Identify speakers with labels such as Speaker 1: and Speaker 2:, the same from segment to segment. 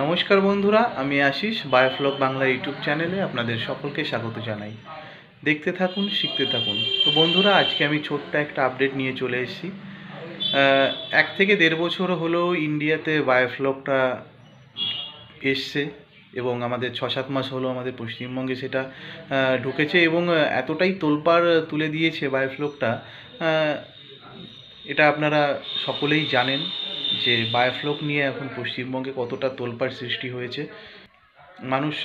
Speaker 1: নমস্কার বন্ধুরা আমি আশিস বায়োফ্লগ বাংলা ইউটিউব চ্যানেলে আপনাদের সকলকে স্বাগত জানাই দেখতে থাকুন শিখতে থাকুন তো বন্ধুরা আজকে আমি ছোট্ট একটা আপডেট নিয়ে চলে এসেছি এক থেকে দেড় বছর হলো ইন্ডিয়াতে বায়োফ্লগটা এসছে এবং আমাদের ছ সাত মাস হলো আমাদের পশ্চিমবঙ্গে সেটা ঢুকেছে এবং এতটাই তোলপাড় তুলে দিয়েছে বায়োফ্লগটা এটা আপনারা সকলেই জানেন যে বায়োফ্লক নিয়ে এখন পশ্চিমবঙ্গে কতটা তোলপাড় সৃষ্টি হয়েছে মানুষ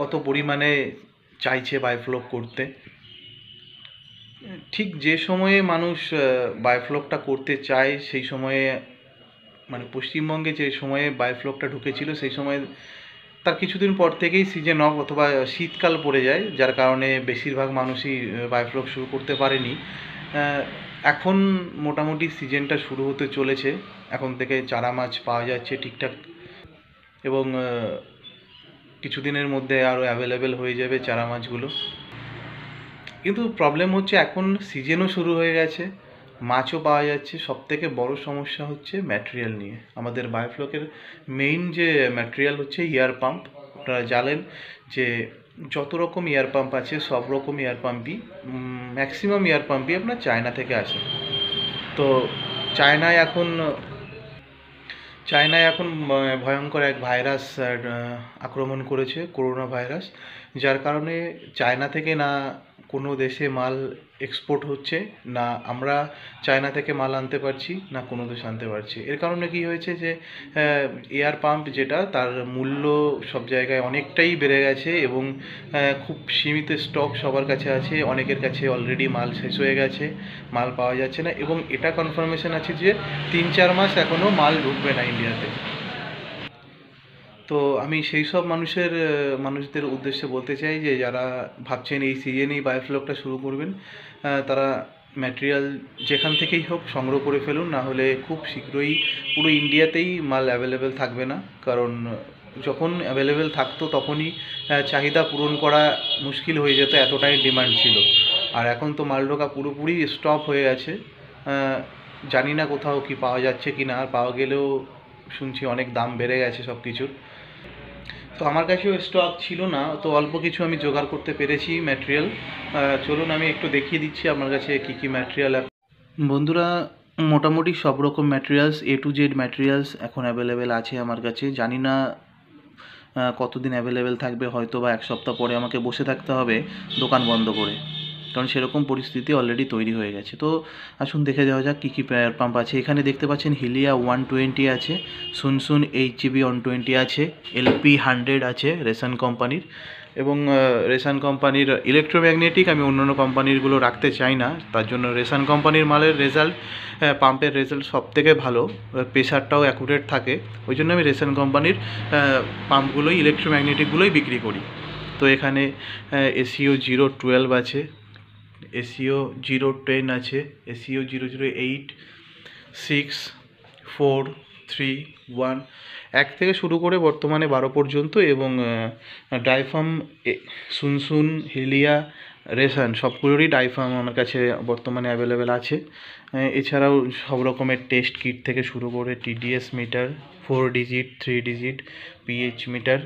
Speaker 1: কত পরিমাণে চাইছে বায়োফ্লক করতে ঠিক যে সময়ে মানুষ বায়োফ্লকটা করতে চায় সেই সময়ে মানে পশ্চিমবঙ্গে যে সময়ে বায়োফ্লকটা ঢুকেছিল সেই সময়ে তার কিছুদিন পর থেকেই সিজন অফ অথবা শীতকাল পড়ে যায় যার কারণে বেশিরভাগ মানুষই বায়োফ্লক শুরু করতে পারেনি এখন মোটামুটি সিজনটা শুরু হতে চলেছে এখন থেকে চারা মাছ পাওয়া যাচ্ছে ঠিকঠাক এবং কিছুদিনের মধ্যে আরও অ্যাভেলেবেল হয়ে যাবে চারা মাছগুলো কিন্তু প্রবলেম হচ্ছে এখন সিজনও শুরু হয়ে গেছে মাছও পাওয়া যাচ্ছে সব থেকে বড় সমস্যা হচ্ছে ম্যাটেরিয়াল নিয়ে আমাদের বায়োফ্লকের মেইন যে ম্যাটেরিয়াল হচ্ছে ইয়ার পাম্প আপনারা জানেন যে যত রকম এয়ার পাম্প আছে সব রকম এয়ার পাম্পই ম্যাক্সিমাম এয়ার পাম্পই আপনার চায়না থেকে আসে তো চায়নায় এখন চায়নায় এখন ভয়ঙ্কর এক ভাইরাস আক্রমণ করেছে করোনা ভাইরাস যার কারণে চায়না থেকে না কোনো দেশে মাল এক্সপোর্ট হচ্ছে না আমরা চায়না থেকে মাল আনতে পারছি না কোনো দেশ আনতে পারছি এর কারণে কি হয়েছে যে এয়ার পাম্প যেটা তার মূল্য সব জায়গায় অনেকটাই বেড়ে গেছে এবং খুব সীমিত স্টক সবার কাছে আছে অনেকের কাছে অলরেডি মাল শেষ হয়ে গেছে মাল পাওয়া যাচ্ছে না এবং এটা কনফার্মেশন আছে যে তিন চার মাস এখনও মাল ঢুকবে না ইন্ডিয়াতে তো আমি সেই সব মানুষের মানুষদের উদ্দেশ্যে বলতে চাই যে যারা ভাবছেন এই সিজনেই বায়োফ্লকটা শুরু করবেন তারা ম্যাটেরিয়াল যেখান থেকেই হোক সংগ্রহ করে ফেলুন না হলে খুব শীঘ্রই পুরো ইন্ডিয়াতেই মাল অ্যাভেলেবেল থাকবে না কারণ যখন অ্যাভেলেবেল থাকতো তখনই চাহিদা পূরণ করা মুশকিল হয়ে যেত এতটাই ডিমান্ড ছিল আর এখন তো মাল ঢোকা পুরোপুরি স্টপ হয়ে গেছে জানি না কোথাও কি পাওয়া যাচ্ছে কি না আর পাওয়া গেলেও শুনছি অনেক দাম বেড়ে গেছে সব কিছুর তো আমার কাছেও স্টক ছিল না তো অল্প কিছু আমি জোগাড় করতে পেরেছি ম্যাটেরিয়াল চলুন আমি একটু দেখিয়ে দিচ্ছি আমার কাছে কী কী ম্যাটেরিয়াল বন্ধুরা মোটামুটি সব রকম materials A to Z materials এখন অ্যাভেলেবেল আছে আমার কাছে জানি না কতদিন অ্যাভেলেবেল থাকবে হয়তো বা এক সপ্তাহ পরে আমাকে বসে থাকতে হবে দোকান বন্ধ করে কারণ সেরকম পরিস্থিতি অলরেডি তৈরি হয়ে গেছে তো আসুন দেখে যাওয়া যাক কী কী পেয়ার পাম্প আছে এখানে দেখতে পাচ্ছেন হিলিয়া ওয়ান টোয়েন্টি আছে সুনসুন এইচ জিবি ওয়ান টোয়েন্টি আছে এলপি হান্ড্রেড আছে রেশন কোম্পানির এবং রেশান কোম্পানির ইলেকট্রোম্যাগনেটিক আমি অন্যান্য কোম্পানিরগুলো রাখতে চাই না তার জন্য রেশান কোম্পানির মালের রেজাল্ট পাম্পের রেজাল্ট সব থেকে ভালো প্রেশারটাও অ্যাকুরেট থাকে ওই জন্য আমি রেশান কোম্পানির পাম্পগুলোই ইলেকট্রোম্যাগনেটিকগুলোই বিক্রি করি তো এখানে এসিও জিরো টুয়েলভ আছে এসিও জিরো টেন আছে ACO zero zero eight six four three one এক থেকে শুরু করে বর্তমানে বারো পর্যন্ত এবং ডাইফাম সুনসুন হিলিয়া রেশান সবগুলোরই ডাইফাম আমার কাছে বর্তমানে অ্যাভেলেবেল আছে এছাড়াও সব রকমের টেস্ট কিট থেকে শুরু করে TDS meter four digit three digit pH meter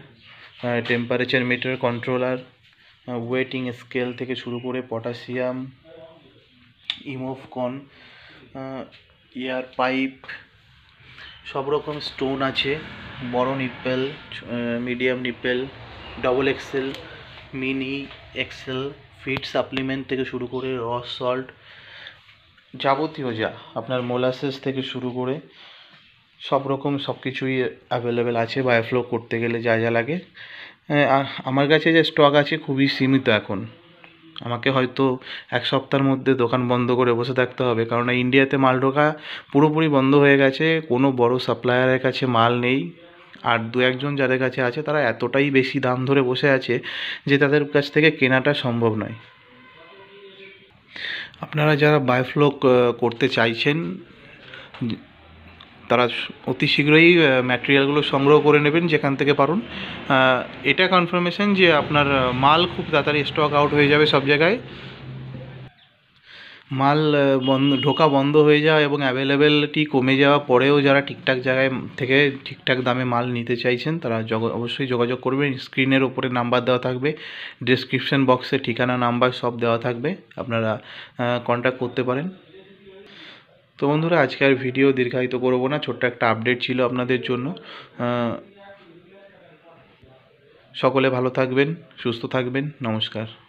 Speaker 1: temperature meter controller ওয়েটিং স্কেল থেকে শুরু করে পটাশিয়াম ইমোফকন এয়ার পাইপ সব রকম স্টোন আছে বড় nipple medium nipple double axle mini axle fit supplement থেকে শুরু করে র সল্ট যাবতীয় যা আপনার মোলাসেস থেকে শুরু করে সব রকম সব কিছুই অ্যাভেলেবেল আছে বায়োফ্লো করতে গেলে যা যা লাগে হ্যাঁ, আমার কাছে যে স্টক আছে খুবই সীমিত এখন আমাকে হয়তো এক সপ্তাহের মধ্যে দোকান বন্ধ করে বসে থাকতে হবে কারণ ইন্ডিয়াতে মাল ঢোকা পুরোপুরি বন্ধ হয়ে গেছে কোনো বড় সাপ্লায়ারের কাছে মাল নেই আর দু একজন যাদের কাছে আছে তারা এতটাই বেশি দাম ধরে বসে আছে যে তাদের কাছ থেকে কেনাটা সম্ভব নয় আপনারা যারা বায়োফ্লক করতে চাইছেন তারা অতি শীঘ্রই ম্যাটেরিয়ালগুলো সংগ্রহ করে নেবেন যেখান থেকে পারুন এটা কনফার্মেশন যে আপনার মাল খুব তাড়াতাড়ি স্টক আউট হয়ে যাবে সব জায়গায় মাল বন্ধ ঢোকা বন্ধ হয়ে যাওয়া এবং অ্যাভেলেবেলটি কমে যাওয়া পরেও যারা ঠিকঠাক জায়গায় থেকে ঠিকঠাক দামে মাল নিতে চাইছেন তারা অবশ্যই যোগাযোগ করবেন স্ক্রিনের ওপরে নাম্বার দেওয়া থাকবে ডিসক্রিপশন বক্সে ঠিকানা নাম্বার সব দেওয়া থাকবে আপনারা কন্ট্যাক্ট করতে পারেন তো বন্ধুরা আজকে আর ভিডিও দীর্ঘায়িত করবো না ছোট্ট একটা আপডেট ছিল আপনাদের জন্য সকলে ভালো থাকবেন সুস্থ থাকবেন নমস্কার